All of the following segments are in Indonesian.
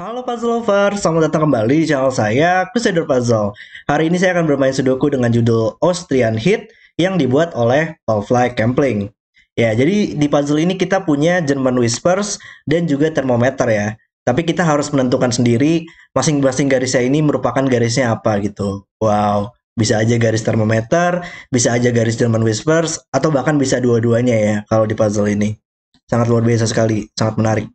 Halo Puzzle Lover, selamat datang kembali di channel saya, Crusader Puzzle. Hari ini saya akan bermain Sudoku dengan judul Austrian Hit yang dibuat oleh Fly Campling. Ya, jadi di puzzle ini kita punya German Whispers dan juga termometer ya. Tapi kita harus menentukan sendiri masing-masing garisnya ini merupakan garisnya apa gitu. Wow, bisa aja garis termometer, bisa aja garis German Whispers, atau bahkan bisa dua-duanya ya kalau di puzzle ini. Sangat luar biasa sekali, sangat menarik.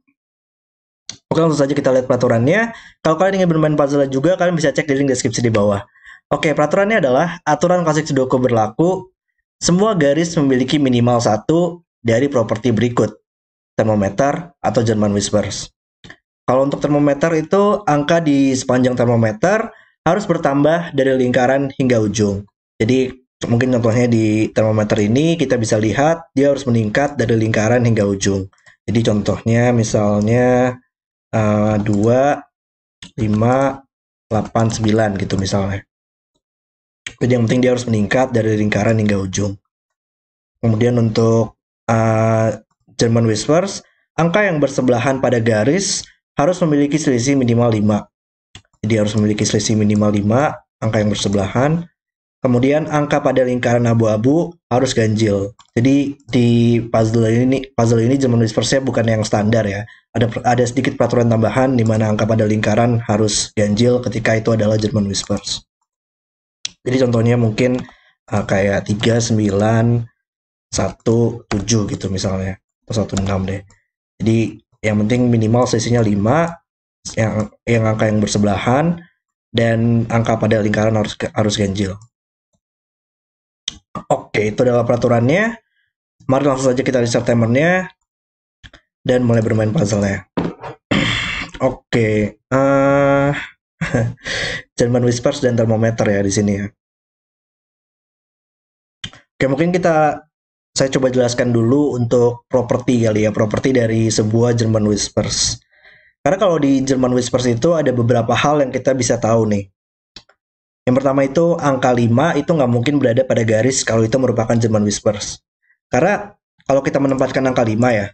Oke langsung saja kita lihat peraturannya. Kalau kalian ingin bermain puzzle juga, kalian bisa cek di link deskripsi di bawah. Oke, peraturannya adalah aturan klasik Sudoku berlaku. Semua garis memiliki minimal satu dari properti berikut. Termometer atau German Whispers. Kalau untuk termometer itu, angka di sepanjang termometer harus bertambah dari lingkaran hingga ujung. Jadi mungkin contohnya di termometer ini kita bisa lihat dia harus meningkat dari lingkaran hingga ujung. Jadi contohnya misalnya 2, 5, 8, 9 gitu misalnya. Jadi yang penting dia harus meningkat dari lingkaran hingga ujung. Kemudian untuk uh, German Whispers, angka yang bersebelahan pada garis harus memiliki selisih minimal 5. Jadi harus memiliki selisih minimal 5, angka yang bersebelahan. Kemudian angka pada lingkaran abu-abu harus ganjil. Jadi di puzzle ini puzzle ini German Whispersnya bukan yang standar ya, ada ada sedikit peraturan tambahan di mana angka pada lingkaran harus ganjil ketika itu adalah German Whispers. Jadi contohnya mungkin uh, kayak 3 9 1 7 gitu misalnya atau 1 6 deh. Jadi yang penting minimal sesinya 5 yang yang angka yang bersebelahan dan angka pada lingkaran harus harus ganjil. Oke, itu adalah peraturannya. Mari langsung saja kita reset timernya dan mulai bermain puzzle ya. Oke, okay. uh, eh, Whispers dan termometer ya di sini ya. Oke, mungkin kita saya coba jelaskan dulu untuk properti kali ya, properti dari sebuah German Whispers. Karena kalau di German Whispers itu ada beberapa hal yang kita bisa tahu nih. Yang pertama itu angka 5 itu nggak mungkin berada pada garis kalau itu merupakan German Whispers. Karena kalau kita menempatkan angka 5 ya,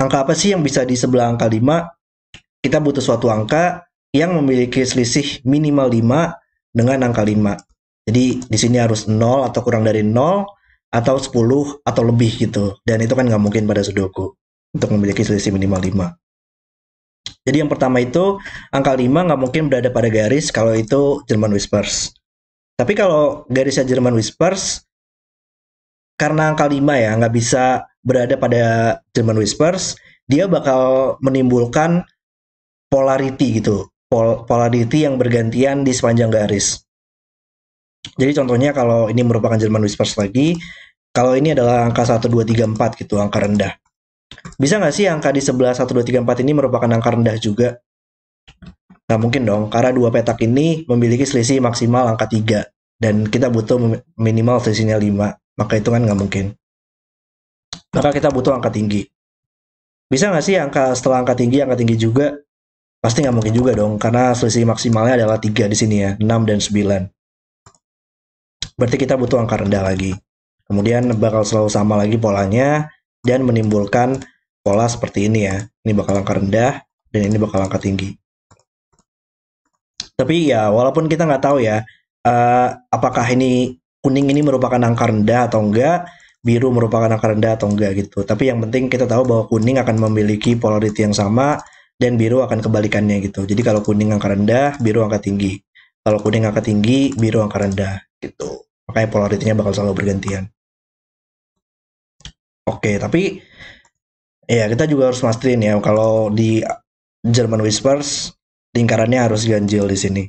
angka apa sih yang bisa di sebelah angka 5? Kita butuh suatu angka yang memiliki selisih minimal 5 dengan angka 5. Jadi di sini harus 0 atau kurang dari 0 atau 10 atau lebih gitu. Dan itu kan nggak mungkin pada Sudoku untuk memiliki selisih minimal 5. Jadi yang pertama itu angka 5 nggak mungkin berada pada garis kalau itu German Whispers. Tapi kalau garisnya German Whispers, karena angka 5 ya nggak bisa berada pada German Whispers, dia bakal menimbulkan polarity gitu, pol polarity yang bergantian di sepanjang garis. Jadi contohnya kalau ini merupakan German Whispers lagi, kalau ini adalah angka 1, 2, 3, 4 gitu, angka rendah. Bisa nggak sih angka di sebelah 1, 2, 3, 4 ini merupakan angka rendah juga? Nah mungkin dong, karena dua petak ini memiliki selisih maksimal angka 3. Dan kita butuh minimal selisihnya 5 maka itu kan nggak mungkin. Maka kita butuh angka tinggi. Bisa nggak sih angka setelah angka tinggi, angka tinggi juga? Pasti nggak mungkin juga dong, karena selisih maksimalnya adalah 3 di sini ya, 6 dan 9. Berarti kita butuh angka rendah lagi. Kemudian bakal selalu sama lagi polanya, dan menimbulkan pola seperti ini ya. Ini bakal angka rendah, dan ini bakal angka tinggi. Tapi ya, walaupun kita nggak tahu ya, uh, apakah ini kuning ini merupakan angka rendah atau enggak, biru merupakan angka rendah atau enggak gitu. Tapi yang penting kita tahu bahwa kuning akan memiliki polarity yang sama dan biru akan kebalikannya gitu. Jadi kalau kuning angka rendah, biru angka tinggi. Kalau kuning angka tinggi, biru angka rendah gitu. Makanya polaritinya bakal selalu bergantian. Oke, tapi ya kita juga harus mastiin ya kalau di German Whispers lingkarannya harus ganjil di sini.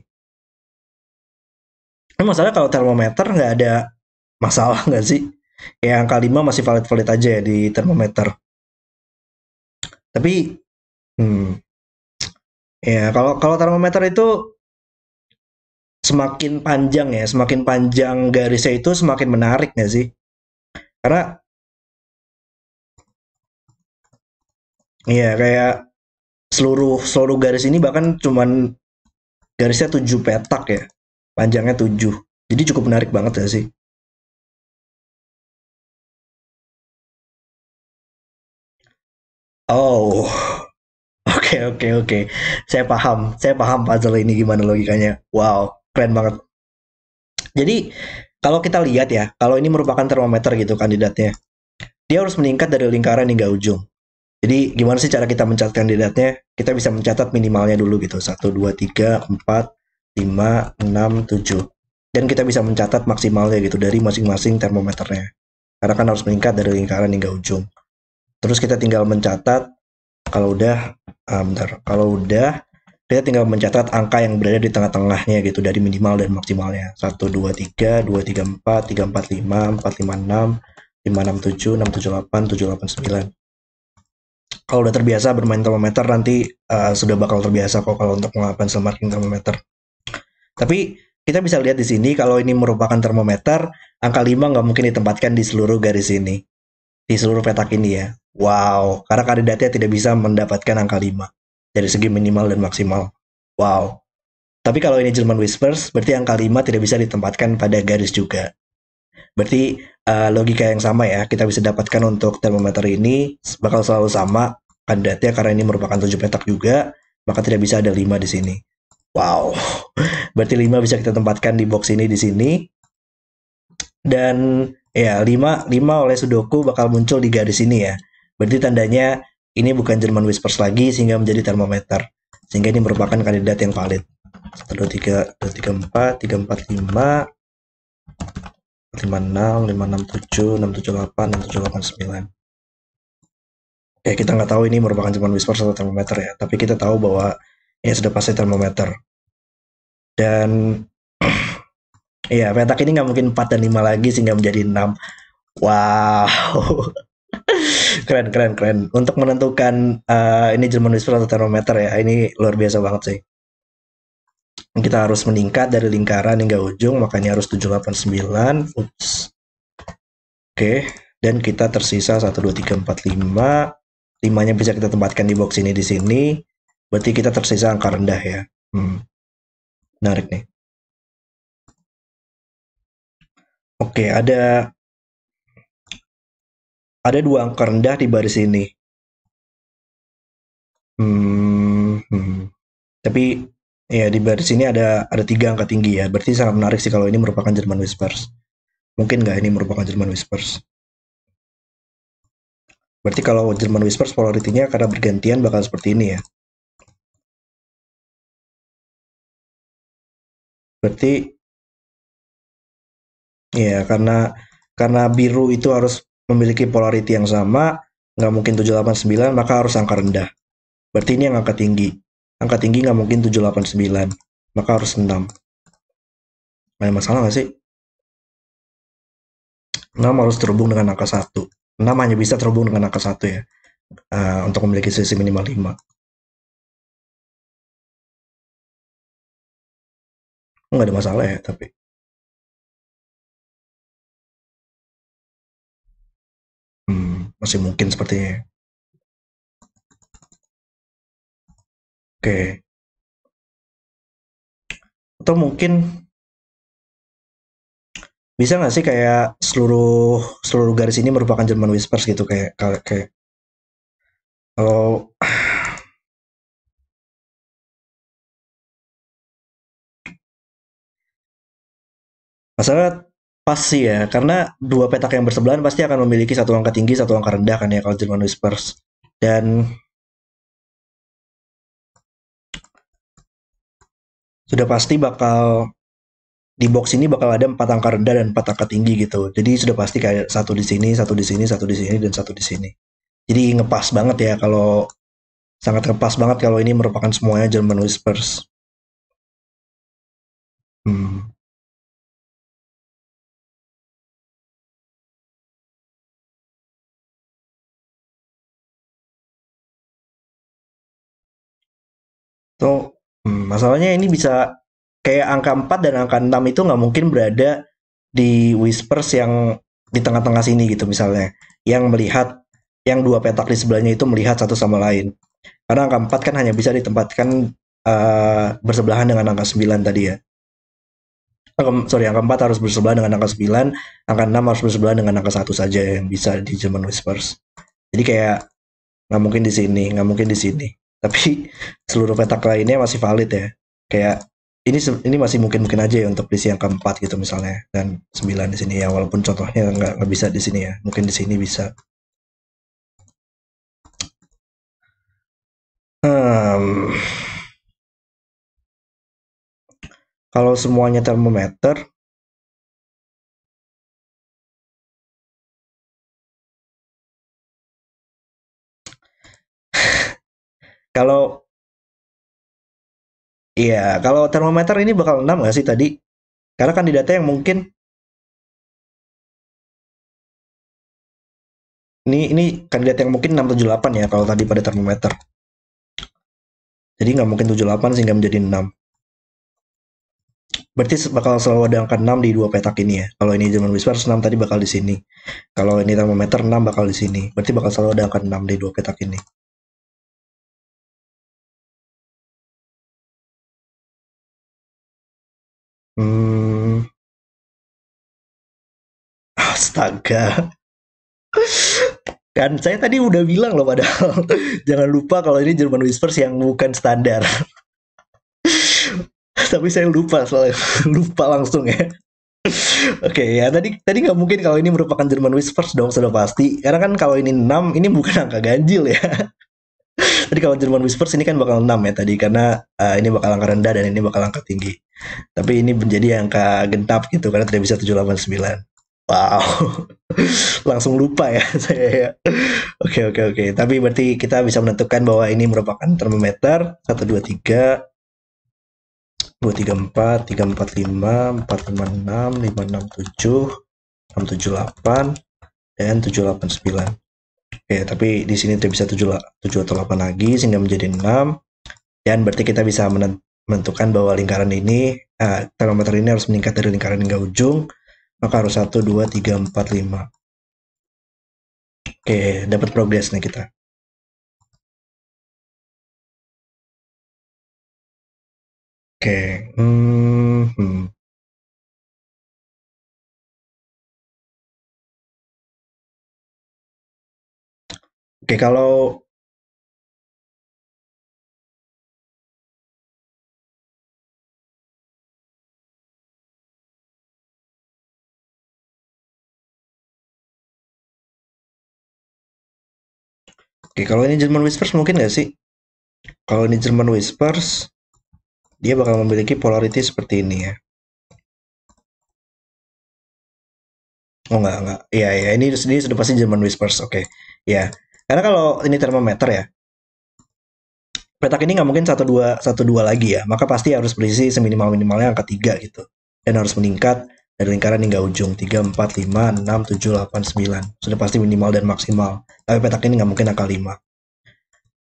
Ini masalah kalau termometer nggak ada masalah nggak sih? Kayak angka 5 masih valid-valid aja ya di termometer. Tapi, hmm, ya kalau kalau termometer itu semakin panjang ya, semakin panjang garisnya itu semakin menarik nggak sih? Karena ya kayak seluruh seluruh garis ini bahkan cuman garisnya 7 petak ya panjangnya 7. Jadi cukup menarik banget ya sih. Oh, oke okay, oke okay, oke. Okay. Saya paham, saya paham puzzle ini gimana logikanya. Wow, keren banget. Jadi kalau kita lihat ya, kalau ini merupakan termometer gitu kandidatnya, dia harus meningkat dari lingkaran hingga ujung. Jadi gimana sih cara kita mencatat kandidatnya? Kita bisa mencatat minimalnya dulu gitu. satu dua tiga empat. 5, 6, 7. Dan kita bisa mencatat maksimalnya gitu dari masing-masing termometernya. Karena kan harus meningkat dari lingkaran hingga ujung. Terus kita tinggal mencatat kalau udah ah, bentar, kalau udah kita tinggal mencatat angka yang berada di tengah-tengahnya gitu dari minimal dan maksimalnya 1 2 3 2 3 4 3 4 5 4 5 6 5 6 7 6 7 8 7 8 9 kalau udah terbiasa bermain termometer nanti uh, sudah bakal terbiasa kok kalau untuk melakukan self marking termometer tapi kita bisa lihat di sini kalau ini merupakan termometer, angka 5 nggak mungkin ditempatkan di seluruh garis ini. Di seluruh petak ini ya. Wow, karena kandidatnya tidak bisa mendapatkan angka 5 dari segi minimal dan maksimal. Wow. Tapi kalau ini German Whispers, berarti angka 5 tidak bisa ditempatkan pada garis juga. Berarti uh, logika yang sama ya, kita bisa dapatkan untuk termometer ini bakal selalu sama kandidatnya karena ini merupakan tujuh petak juga, maka tidak bisa ada 5 di sini. Wow, berarti 5 bisa kita tempatkan di box ini di sini. Dan ya 5, 5 oleh Sudoku bakal muncul di garis ini ya. Berarti tandanya ini bukan German Whispers lagi sehingga menjadi termometer. Sehingga ini merupakan kandidat yang valid. 1, 2, 3, 2, 3, 4, 3, 4, 5, 5, 5, 6, 6, 6, 7, 7, 8, 6, 7, 8, 9 ya kita nggak tahu ini merupakan cuman whisper atau termometer ya tapi kita tahu bahwa ya sudah pasti termometer dan ya petak ini nggak mungkin 4 dan 5 lagi sehingga menjadi 6. Wow. keren, keren, keren. Untuk menentukan uh, ini German Whisper atau termometer ya, ini luar biasa banget sih. Kita harus meningkat dari lingkaran hingga ujung, makanya harus 789. Oops. Oke, okay. dan kita tersisa 1, 2, 3, 4, 5. 5-nya bisa kita tempatkan di box ini di sini. Berarti kita tersisa angka rendah ya. Hmm. Menarik nih. Oke, ada ada dua angka rendah di baris ini. Hmm, hmm. Tapi ya di baris ini ada ada tiga angka tinggi ya. Berarti sangat menarik sih kalau ini merupakan Jerman Whispers. Mungkin nggak ini merupakan Jerman Whispers. Berarti kalau Jerman Whispers polaritinya karena bergantian bakal seperti ini ya. Berarti ya karena karena biru itu harus memiliki polarity yang sama, nggak mungkin 789, maka harus angka rendah. Berarti ini yang angka tinggi. Angka tinggi nggak mungkin 789, maka harus 6. Ada masalah nggak sih? 6 harus terhubung dengan angka 1. 6 hanya bisa terhubung dengan angka 1 ya, uh, untuk memiliki sisi minimal 5. nggak ada masalah ya tapi Hmm, masih mungkin sepertinya ya. Oke. Atau mungkin bisa nggak sih kayak seluruh seluruh garis ini merupakan Jerman Whispers gitu kayak kayak kalau eh, Masalah pasti ya, karena dua petak yang bersebelahan pasti akan memiliki satu angka tinggi, satu angka rendah kan ya kalau Jerman Whispers. Dan sudah pasti bakal di box ini bakal ada empat angka rendah dan empat angka tinggi gitu. Jadi sudah pasti kayak satu di sini, satu di sini, satu di sini, dan satu di sini. Jadi ngepas banget ya kalau sangat ngepas banget kalau ini merupakan semuanya jerman Whispers. Hmm. So, hmm, masalahnya ini bisa kayak angka 4 dan angka 6 itu nggak mungkin berada di whispers yang di tengah-tengah sini gitu misalnya. Yang melihat yang dua petak di sebelahnya itu melihat satu sama lain. Karena angka 4 kan hanya bisa ditempatkan uh, bersebelahan dengan angka 9 tadi ya. Angka, sorry, angka 4 harus bersebelahan dengan angka 9, angka 6 harus bersebelahan dengan angka 1 saja yang bisa di German Whispers. Jadi kayak nggak mungkin di sini, nggak mungkin di sini tapi seluruh petak lainnya masih valid ya kayak ini ini masih mungkin mungkin aja ya untuk di yang keempat gitu misalnya dan sembilan di sini ya walaupun contohnya nggak nggak bisa di sini ya mungkin di sini bisa hmm. kalau semuanya termometer Kalau Iya, kalau termometer ini bakal 6 nggak sih tadi? Karena kandidatnya yang mungkin Ini ini kandidat yang mungkin 678 ya kalau tadi pada termometer. Jadi nggak mungkin 78 sehingga menjadi 6. Berarti bakal selalu ada angka 6 di dua petak ini ya. Kalau ini German Whisper 6 tadi bakal di sini. Kalau ini termometer 6 bakal di sini. Berarti bakal selalu ada angka 6 di dua petak ini. Hmm. Astaga. Kan saya tadi udah bilang loh padahal jangan lupa kalau ini Jerman Whispers yang bukan standar. Tapi saya lupa selalu lupa langsung ya. Oke okay, ya tadi tadi nggak mungkin kalau ini merupakan German Whispers dong sudah pasti karena kan kalau ini 6 ini bukan angka ganjil ya. tadi kalau German Whispers ini kan bakal 6 ya tadi karena uh, ini bakal angka rendah dan ini bakal angka tinggi tapi ini menjadi angka gentap gitu karena tidak bisa 789 wow langsung lupa ya saya ya oke oke oke tapi berarti kita bisa menentukan bahwa ini merupakan termometer 1 2 3 2 3 4 3 dan 789. 8 9 oke tapi di sini tidak bisa 7, 7 atau 8 lagi sehingga menjadi 6 dan berarti kita bisa menentukan menentukan bahwa lingkaran ini uh, termometer ini harus meningkat dari lingkaran hingga ujung maka harus 1, 2, 3, 4, 5 oke dapat progres nih kita oke hmm, hmm. oke kalau Oke, kalau ini German Whispers mungkin nggak sih? Kalau ini German Whispers, dia bakal memiliki polarity seperti ini ya. Oh nggak nggak, iya ya ini ini sudah pasti German Whispers, oke, okay. ya. Karena kalau ini termometer ya, petak ini nggak mungkin satu dua satu dua lagi ya, maka pasti harus berisi seminimal minimalnya angka tiga gitu, dan harus meningkat dari lingkaran hingga ujung 3, 4, 5, 6, 7, 8, 9 sudah pasti minimal dan maksimal tapi petak ini nggak mungkin akal 5 oke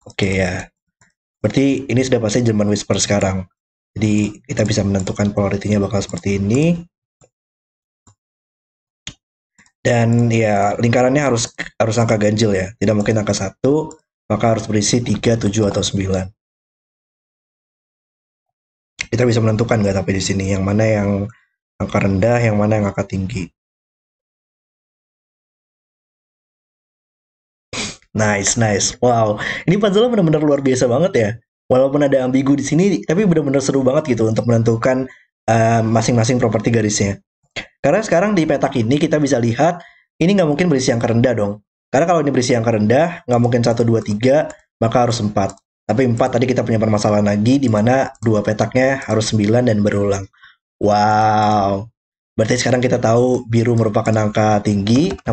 okay, ya berarti ini sudah pasti Jerman Whisper sekarang jadi kita bisa menentukan polaritinya bakal seperti ini dan ya lingkarannya harus harus angka ganjil ya tidak mungkin angka 1 maka harus berisi 3, 7, atau 9 kita bisa menentukan nggak tapi di sini yang mana yang angka rendah, yang mana yang angka tinggi. Nice, nice. Wow, ini puzzle benar-benar luar biasa banget ya. Walaupun ada ambigu di sini, tapi benar-benar seru banget gitu untuk menentukan masing eh, masing-masing properti garisnya. Karena sekarang di petak ini kita bisa lihat ini nggak mungkin berisi angka rendah dong. Karena kalau ini berisi angka rendah, nggak mungkin satu dua tiga, maka harus empat. Tapi empat tadi kita punya permasalahan lagi di mana dua petaknya harus 9 dan berulang. Wow. Berarti sekarang kita tahu biru merupakan angka tinggi 6789 uh,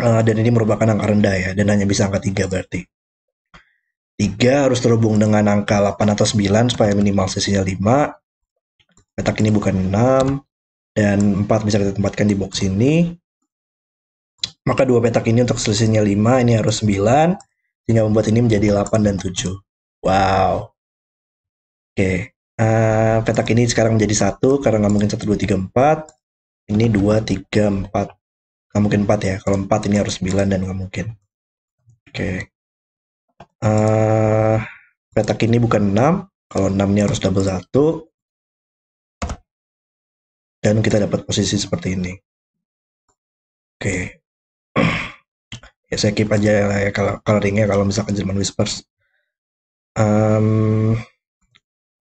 eh, dan ini merupakan angka rendah ya dan hanya bisa angka 3 berarti. 3 harus terhubung dengan angka 8 atau 9 supaya minimal sisinya 5. Petak ini bukan 6 dan 4 bisa kita tempatkan di box ini. Maka dua petak ini untuk selisihnya 5, ini harus 9 sehingga membuat ini menjadi 8 dan 7. Wow. Oke. Okay. Eh, petak ini sekarang menjadi satu karena nggak mungkin satu dua tiga empat ini dua tiga empat nggak mungkin empat ya kalau empat ini harus sembilan dan nggak mungkin oke okay. uh, eh, petak ini bukan enam, kalau enam ini harus double satu dan kita dapat posisi seperti ini oke okay. ya saya keep aja ya kalau ringnya kalau misalkan Jerman Whispers um,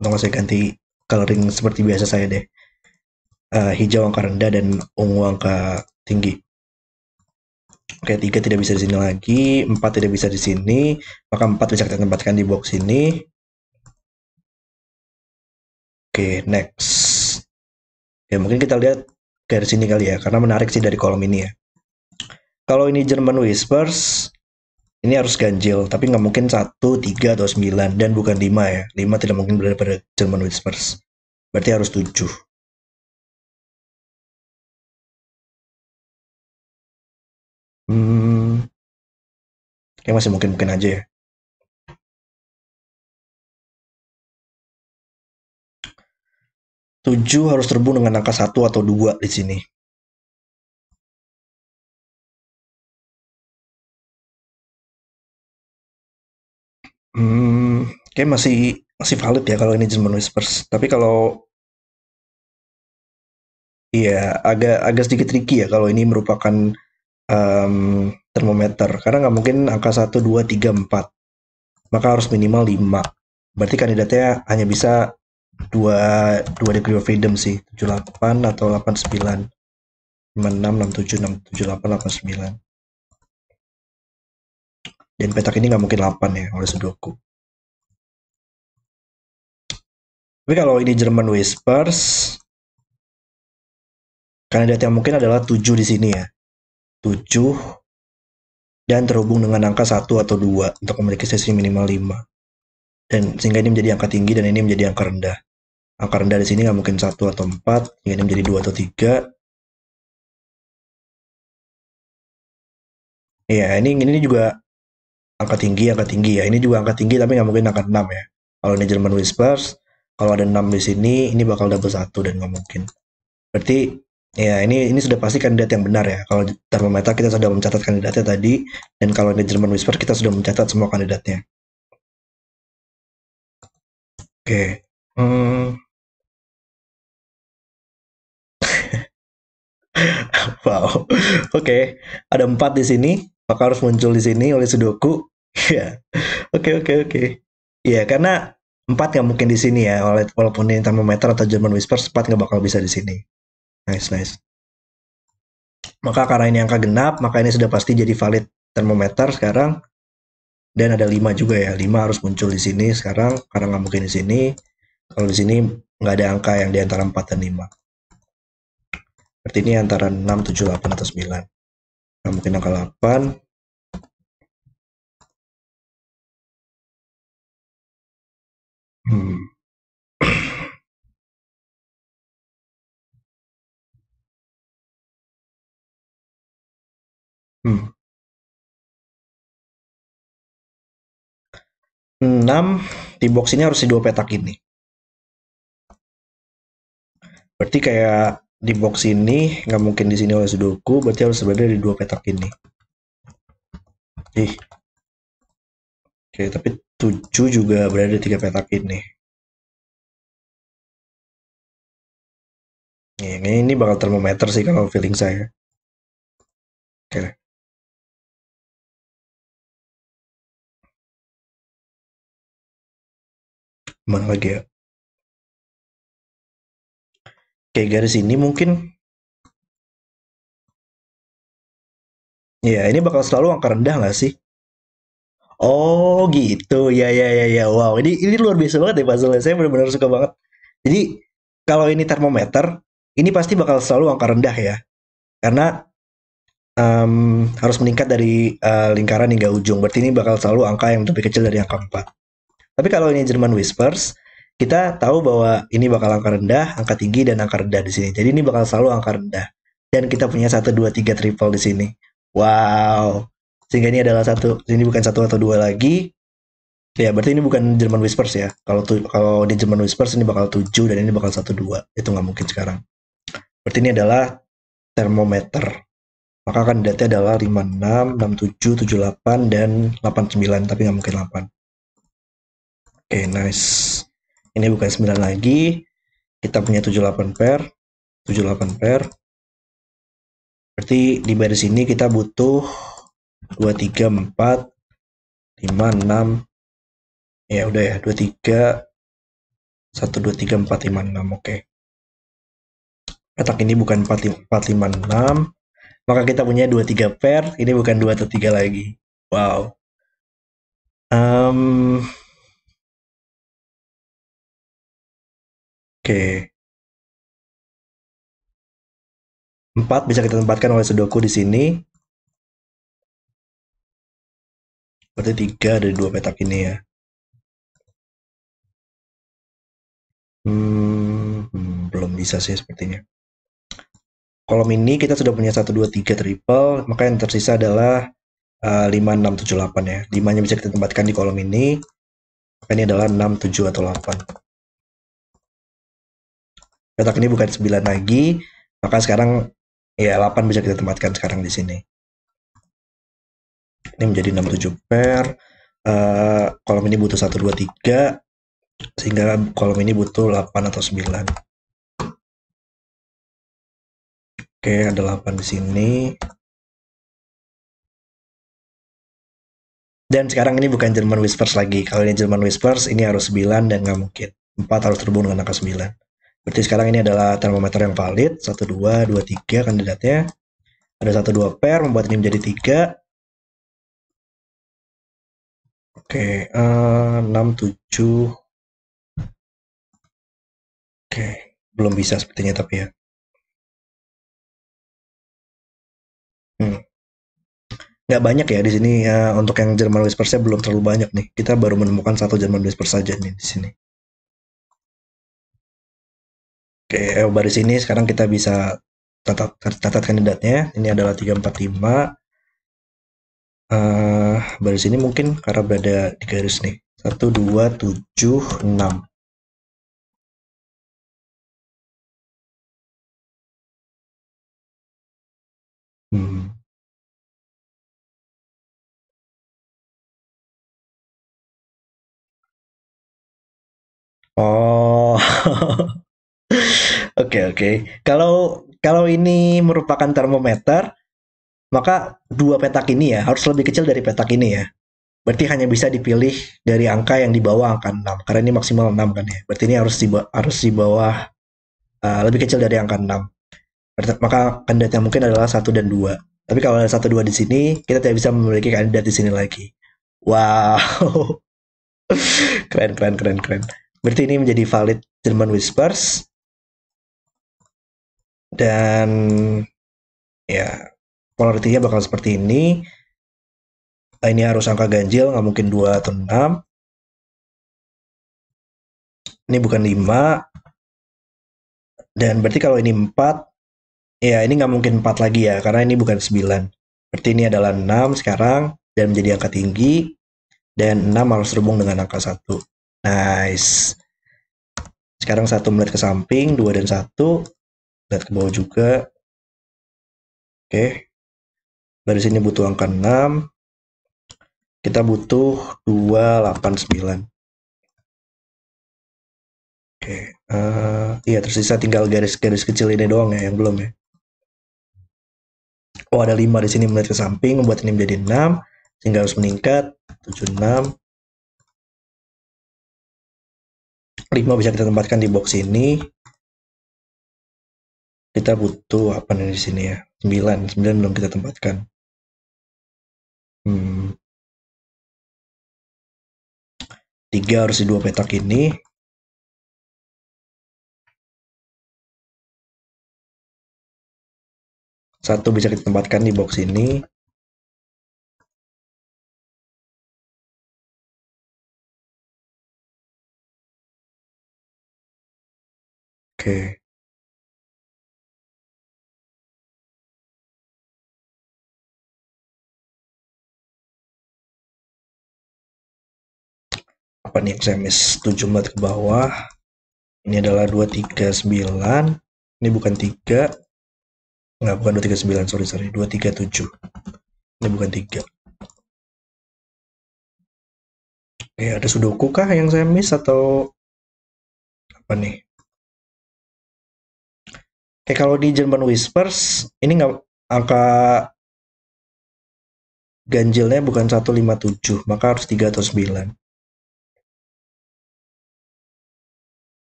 atau saya ganti coloring seperti biasa saya deh uh, hijau angka rendah dan ungu angka tinggi Oke, tiga tidak bisa di sini lagi, empat tidak bisa di sini, maka empat bisa kita tempatkan di box ini. Oke, next. Ya, mungkin kita lihat garis ini kali ya, karena menarik sih dari kolom ini ya. Kalau ini German Whispers, ini harus ganjil tapi nggak mungkin satu tiga atau sembilan dan bukan lima ya lima tidak mungkin berada pada German Whispers berarti harus tujuh hmm kayak masih mungkin mungkin aja ya tujuh harus terhubung dengan angka satu atau dua di sini Hmm, kayak masih masih valid ya kalau ini Jerman Whispers. Tapi kalau iya agak agak sedikit tricky ya kalau ini merupakan um, termometer karena nggak mungkin angka satu dua tiga empat, Maka harus minimal lima. Berarti kandidatnya hanya bisa dua dua degree of freedom sih, tujuh delapan atau delapan sembilan enam enam tujuh enam tujuh delapan delapan sembilan. Dan petak ini nggak mungkin 8 ya, oleh Sudoku. Tapi kalau ini German Whispers, kandidat yang mungkin adalah 7 di sini ya. 7 dan terhubung dengan angka 1 atau 2 untuk memiliki sesi minimal 5. Dan sehingga ini menjadi angka tinggi dan ini menjadi angka rendah. Angka rendah di sini nggak mungkin 1 atau 4, ini menjadi 2 atau 3. Iya, ini ini juga angka tinggi angka tinggi ya ini juga angka tinggi tapi nggak mungkin angka 6 ya kalau ini German Whispers kalau ada 6 di sini ini bakal double satu dan nggak mungkin berarti ya ini ini sudah pasti kandidat yang benar ya kalau termometer kita sudah mencatat kandidatnya tadi dan kalau ini German Whisper kita sudah mencatat semua kandidatnya oke okay. hmm. wow oke okay. ada empat di sini maka harus muncul di sini oleh sudoku Ya, Oke oke oke. Ya karena empat nggak mungkin di sini ya, walaupun ini termometer atau German Whisper, empat nggak bakal bisa di sini. Nice nice. Maka karena ini angka genap, maka ini sudah pasti jadi valid termometer sekarang. Dan ada lima juga ya, lima harus muncul di sini sekarang karena nggak mungkin di sini. Kalau di sini nggak ada angka yang di antara empat dan lima. Berarti ini antara 6, 7, 8, atau 9. Nah, mungkin angka 8, Hmm. 6 hmm. hmm. hmm. di box ini harus di dua petak ini. Berarti kayak di box ini nggak mungkin di sini oleh sudoku, berarti harus berada di dua petak ini. Ih. Oke, tapi 7 juga berada di tiga petak ini. Ini, ini bakal termometer sih kalau feeling saya. Oke. Okay. Mana lagi ya? Oke, okay, garis ini mungkin Ya, ini bakal selalu angka rendah nggak sih? Oh gitu, ya ya ya ya. Wow, ini ini luar biasa banget ya puzzle Saya benar-benar suka banget. Jadi kalau ini termometer, ini pasti bakal selalu angka rendah ya, karena um, harus meningkat dari uh, lingkaran hingga ujung. Berarti ini bakal selalu angka yang lebih kecil dari angka 4. Tapi kalau ini German Whispers, kita tahu bahwa ini bakal angka rendah, angka tinggi, dan angka rendah di sini. Jadi ini bakal selalu angka rendah. Dan kita punya satu dua tiga triple di sini. Wow, sehingga ini adalah satu ini bukan satu atau dua lagi ya berarti ini bukan German Whispers ya kalau tu, kalau di German Whispers ini bakal tujuh dan ini bakal satu dua itu nggak mungkin sekarang berarti ini adalah termometer maka data adalah 56, 67, 78, dan 89 tapi nggak mungkin 8 oke okay, nice ini bukan 9 lagi kita punya 78 pair 78 pair berarti di baris ini kita butuh dua tiga empat lima enam ya udah ya dua tiga satu dua tiga empat lima enam oke petak ini bukan empat 4 lima enam maka kita punya dua tiga pair ini bukan dua atau tiga lagi wow um, oke okay. 4 bisa kita tempatkan oleh Sudoku di sini. Berarti tiga dari dua petak ini ya. Hmm, hmm, belum bisa sih sepertinya. Kolom ini kita sudah punya 1, 2, 3 triple, maka yang tersisa adalah uh, 5, 6, 7, 8 ya. 5-nya bisa kita tempatkan di kolom ini, maka ini adalah 6, 7, atau 8. Petak ini bukan 9 lagi, maka sekarang ya 8 bisa kita tempatkan sekarang di sini ini menjadi 67 pair uh, kolom ini butuh 1 2 3 sehingga kolom ini butuh 8 atau 9 oke okay, ada 8 di sini dan sekarang ini bukan German Whispers lagi kalau ini German Whispers ini harus 9 dan nggak mungkin 4 harus terhubung dengan angka 9 Berarti sekarang ini adalah termometer yang valid. 1, 2, 2, 3 kandidatnya. Ada 1, 2 pair, membuat ini menjadi 3. Oke, eh, enam tujuh. Oke, belum bisa sepertinya tapi ya. Hmm. Nggak banyak ya di sini, ya untuk yang Jerman Whispers-nya belum terlalu banyak nih. Kita baru menemukan satu Jerman Whisper saja nih di sini. Oke, eh, baris ini sini sekarang kita bisa catat tat kandidatnya. Ini adalah tiga empat lima uh, baris ini mungkin karena berada di garis nih satu dua tujuh enam Hmm. Oh, oke oke. Kalau kalau ini merupakan termometer, maka dua petak ini ya harus lebih kecil dari petak ini ya. Berarti hanya bisa dipilih dari angka yang di bawah angka 6 karena ini maksimal 6 kan ya. Berarti ini harus di harus di bawah uh, lebih kecil dari angka 6. Maka kandidat yang mungkin adalah 1 dan 2. Tapi kalau ada 1 2 di sini, kita tidak bisa memiliki kandidat di sini lagi. Wow. keren keren keren keren. Berarti ini menjadi valid German Whispers. Dan ya, polaritinya bakal seperti ini. Ini harus angka ganjil, nggak mungkin 2 atau 6. Ini bukan 5. Dan berarti kalau ini 4, ya ini nggak mungkin 4 lagi ya, karena ini bukan 9. Berarti ini adalah 6 sekarang, dan menjadi angka tinggi. Dan 6 harus terhubung dengan angka 1. Nice. Sekarang satu melihat ke samping, 2 dan 1. Lihat ke bawah juga. Oke. Okay. Nah, dari sini butuh angka 6 kita butuh 289 oke okay. uh, eh, iya tersisa tinggal garis-garis kecil ini doang ya yang belum ya oh ada 5 di sini melihat ke samping membuat ini menjadi 6 sehingga harus meningkat 76 5 bisa kita tempatkan di box ini kita butuh apa nih di sini ya 9 9 belum kita tempatkan hmm. 3 harus di 2 petak ini satu bisa kita tempatkan di box ini Oke. Okay. apa nih miss 7 melihat ke bawah ini adalah 239 ini bukan 3 nggak bukan 239 sorry sorry 237 ini bukan 3 Oke, eh, ada sudoku kah yang saya miss atau apa nih Oke, eh, kalau di German Whispers ini nggak angka ganjilnya bukan 157, maka harus 3 atau 9.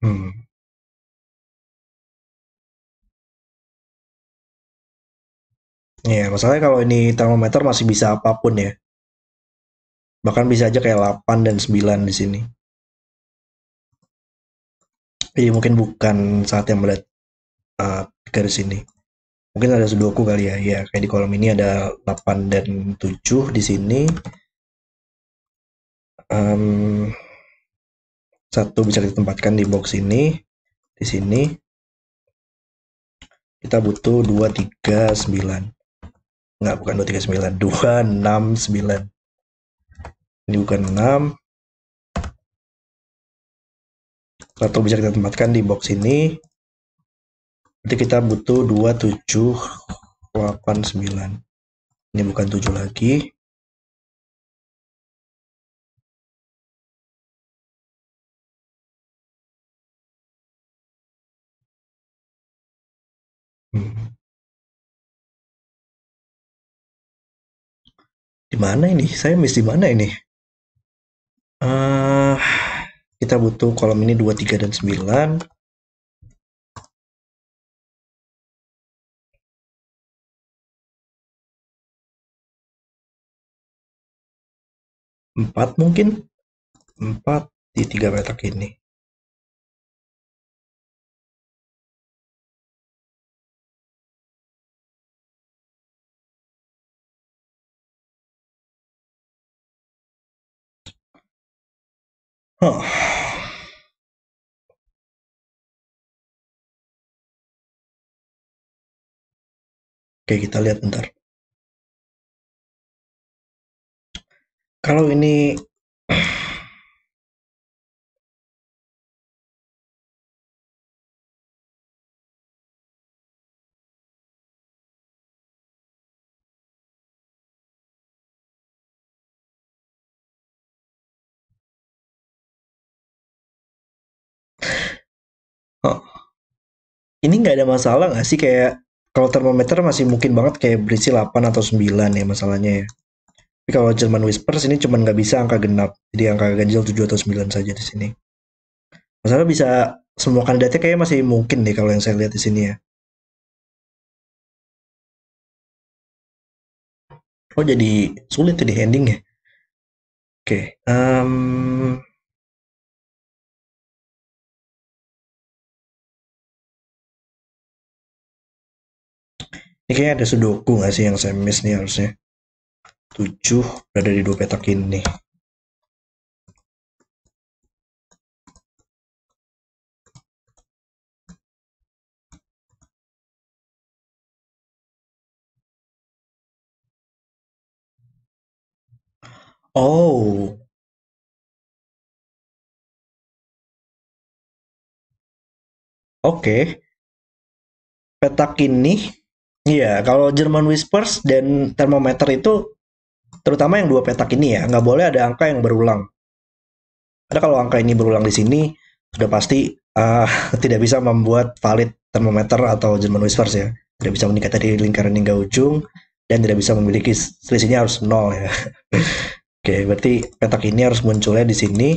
ya masalahnya kalau ini termometer masih bisa apapun ya. Bahkan bisa aja kayak 8 dan 9 di sini. jadi iya, mungkin bukan saat yang melihat uh, eh, garis ini. Mungkin ada sudoku kali ya. Ya, kayak di kolom ini ada 8 dan 7 di sini. Um, satu bisa ditempatkan di box ini di sini kita butuh 239 enggak bukan 239 269 ini bukan 6 satu bisa kita tempatkan di box ini nanti kita butuh 2789 ini bukan 7 lagi mana ini? Saya miss di mana ini? Uh, kita butuh kolom ini 2, 3, dan 9. Empat mungkin? Empat di tiga petak ini. Oke, kita lihat bentar. Kalau ini ini nggak ada masalah nggak sih kayak kalau termometer masih mungkin banget kayak berisi 8 atau 9 ya masalahnya ya. Tapi kalau Jerman Whispers ini cuman nggak bisa angka genap. Jadi angka ganjil 7 atau 9 saja di sini. Masalah bisa semua kandidatnya kayak masih mungkin deh kalau yang saya lihat di sini ya. Oh jadi sulit tuh di ya. Oke, okay. um, Ini kayaknya ada sudoku gak sih yang saya miss nih harusnya. 7 berada di dua petak ini. Oh. Oke. Okay. Petak ini Iya, kalau German Whispers dan termometer itu terutama yang dua petak ini ya, nggak boleh ada angka yang berulang. Karena kalau angka ini berulang di sini, sudah pasti uh, tidak bisa membuat valid termometer atau German Whispers ya. Tidak bisa meningkat dari lingkaran hingga ujung, dan tidak bisa memiliki selisihnya harus nol ya. Oke, berarti petak ini harus munculnya di sini.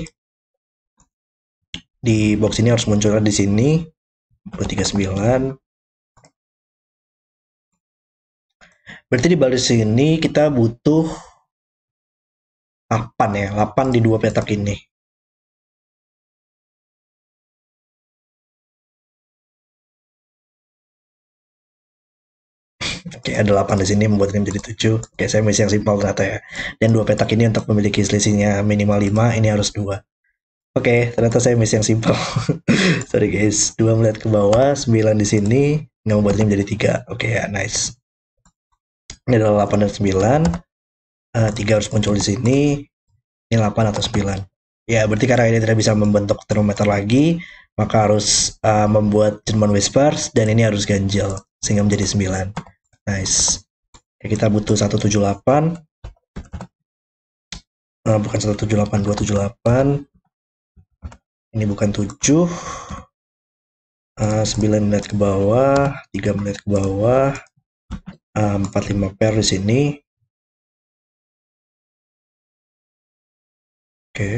Di box ini harus munculnya di sini. 239 Berarti di baris ini kita butuh 8 ya, 8 di dua petak ini. Oke, ada 8 di sini membuat ini menjadi 7. Oke, saya misi yang simpel ternyata ya. Dan dua petak ini untuk memiliki selisihnya minimal 5, ini harus 2. Oke, ternyata saya misi yang simpel. Sorry guys, 2 melihat ke bawah, 9 di sini, nggak ini menjadi 3. Oke ya, nice ini adalah 8 dan 9 uh, 3 harus muncul di sini ini 8 atau 9 ya berarti karena ini tidak bisa membentuk termometer lagi maka harus uh, membuat German Whispers dan ini harus ganjil sehingga menjadi 9 nice ya, kita butuh 178 uh, eh, bukan 178 278 ini bukan 7 uh, 9 menit ke bawah 3 menit ke bawah 45 eh, pair di sini. Oke. Okay.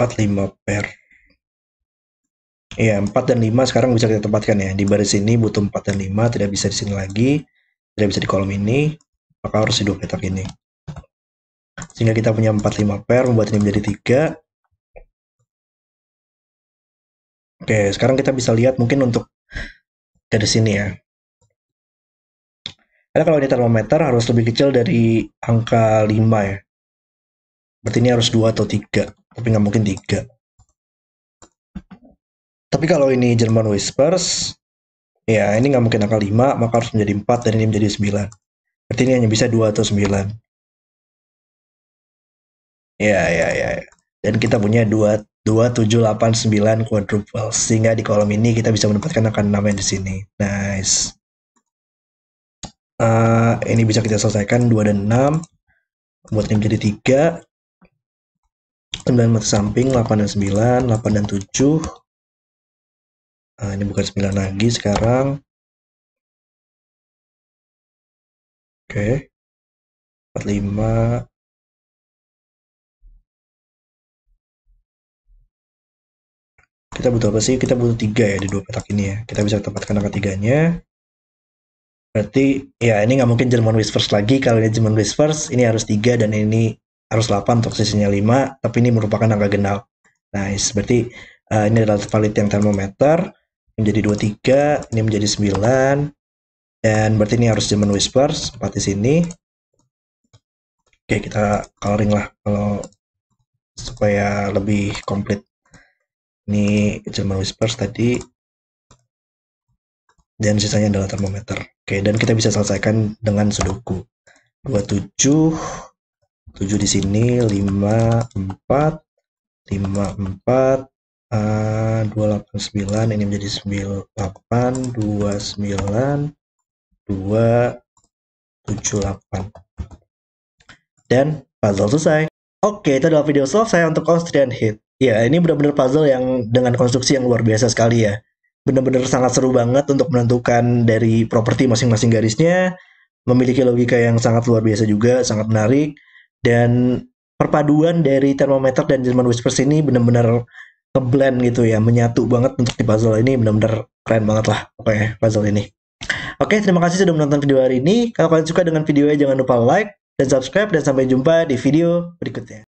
empat lima pair ya empat dan lima sekarang bisa kita tempatkan ya di baris ini butuh empat dan lima tidak bisa di sini lagi tidak bisa di kolom ini maka harus di dua petak ini sehingga kita punya empat lima pair membuat ini menjadi tiga Oke, sekarang kita bisa lihat mungkin untuk dari sini ya. Karena kalau ini termometer harus lebih kecil dari angka 5 ya. Berarti ini harus 2 atau 3, tapi nggak mungkin 3. Tapi kalau ini German Whispers, ya ini nggak mungkin angka 5, maka harus menjadi 4 dan ini menjadi 9. Berarti ini hanya bisa 2 atau 9. Ya, ya, ya, ya. Dan kita punya 2 2789 quadruple. Sehingga di kolom ini kita bisa mendapatkan akan namanya di sini. Nice. Uh, ini bisa kita selesaikan 2 dan 6. yang menjadi 3. 9 mata samping, 8 dan 9, 8 dan 7. Nah, eh, ini bukan 9 lagi sekarang. Oke. Okay. 45, kita butuh apa sih kita butuh tiga ya di dua petak ini ya kita bisa tempatkan angka tiganya berarti ya ini nggak mungkin German Whispers lagi kalau ini German Whispers ini harus tiga dan ini harus delapan untuk sisinya 5 tapi ini merupakan angka genap nice seperti uh, eh, ini adalah valid yang termometer menjadi dua tiga ini menjadi sembilan dan berarti ini harus German Whispers 4 di sini oke kita coloring lah kalau supaya lebih komplit ini German Whispers tadi dan sisanya adalah termometer. Oke, dan kita bisa selesaikan dengan sudoku. 27 7 di sini 5 4 5 4 uh, 289 ini menjadi 98 29 278 dan puzzle selesai. Oke, itu adalah video selesai untuk Austrian Heat. Ya, ini benar-benar puzzle yang dengan konstruksi yang luar biasa sekali ya. Benar-benar sangat seru banget untuk menentukan dari properti masing-masing garisnya, memiliki logika yang sangat luar biasa juga, sangat menarik, dan perpaduan dari termometer dan German Whispers ini benar-benar ngeblend gitu ya, menyatu banget untuk di puzzle ini, benar-benar keren banget lah pokoknya puzzle ini. Oke, terima kasih sudah menonton video hari ini. Kalau kalian suka dengan videonya, jangan lupa like dan subscribe, dan sampai jumpa di video berikutnya.